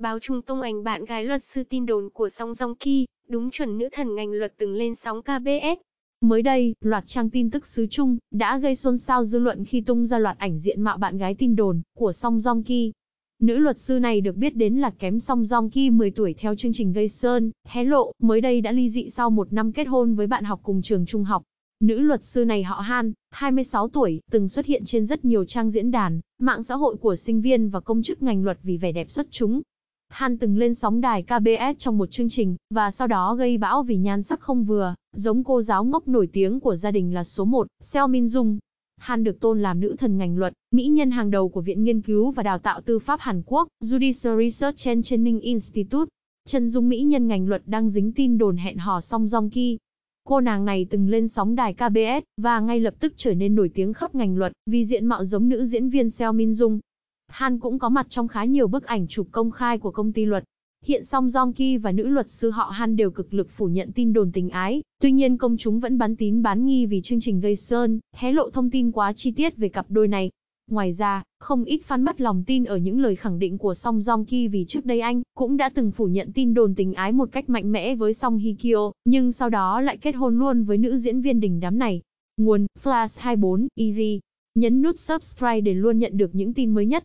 Báo Trung Tông ảnh bạn gái luật sư tin đồn của song song Ki, đúng chuẩn nữ thần ngành luật từng lên sóng KBS. Mới đây, loạt trang tin tức xứ Trung đã gây xôn xao dư luận khi tung ra loạt ảnh diện mạo bạn gái tin đồn của Song Song Ki. Nữ luật sư này được biết đến là kém Song Song Ki 10 tuổi theo chương trình gây sơn, hé lộ, mới đây đã ly dị sau một năm kết hôn với bạn học cùng trường trung học. Nữ luật sư này họ Han, 26 tuổi, từng xuất hiện trên rất nhiều trang diễn đàn, mạng xã hội của sinh viên và công chức ngành luật vì vẻ đẹp xuất chúng, Han từng lên sóng đài KBS trong một chương trình, và sau đó gây bão vì nhan sắc không vừa, giống cô giáo ngốc nổi tiếng của gia đình là số 1, Seo Min jung Han được tôn làm nữ thần ngành luật, mỹ nhân hàng đầu của Viện Nghiên cứu và Đào tạo Tư pháp Hàn Quốc, Judicial Research and Training Institute. Trần Dung mỹ nhân ngành luật đang dính tin đồn hẹn hò song Jong Ki. Cô nàng này từng lên sóng đài KBS và ngay lập tức trở nên nổi tiếng khắp ngành luật vì diện mạo giống nữ diễn viên Seo Min jung Han cũng có mặt trong khá nhiều bức ảnh chụp công khai của công ty luật. Hiện song Jong Ki và nữ luật sư họ Han đều cực lực phủ nhận tin đồn tình ái, tuy nhiên công chúng vẫn bán tín bán nghi vì chương trình gây sơn, hé lộ thông tin quá chi tiết về cặp đôi này. Ngoài ra, không ít fan mất lòng tin ở những lời khẳng định của Song Jong Ki vì trước đây anh cũng đã từng phủ nhận tin đồn tình ái một cách mạnh mẽ với Song Hye Kyo, nhưng sau đó lại kết hôn luôn với nữ diễn viên đỉnh đám này. Nguồn: Flash 24 EV. Nhấn nút subscribe để luôn nhận được những tin mới nhất.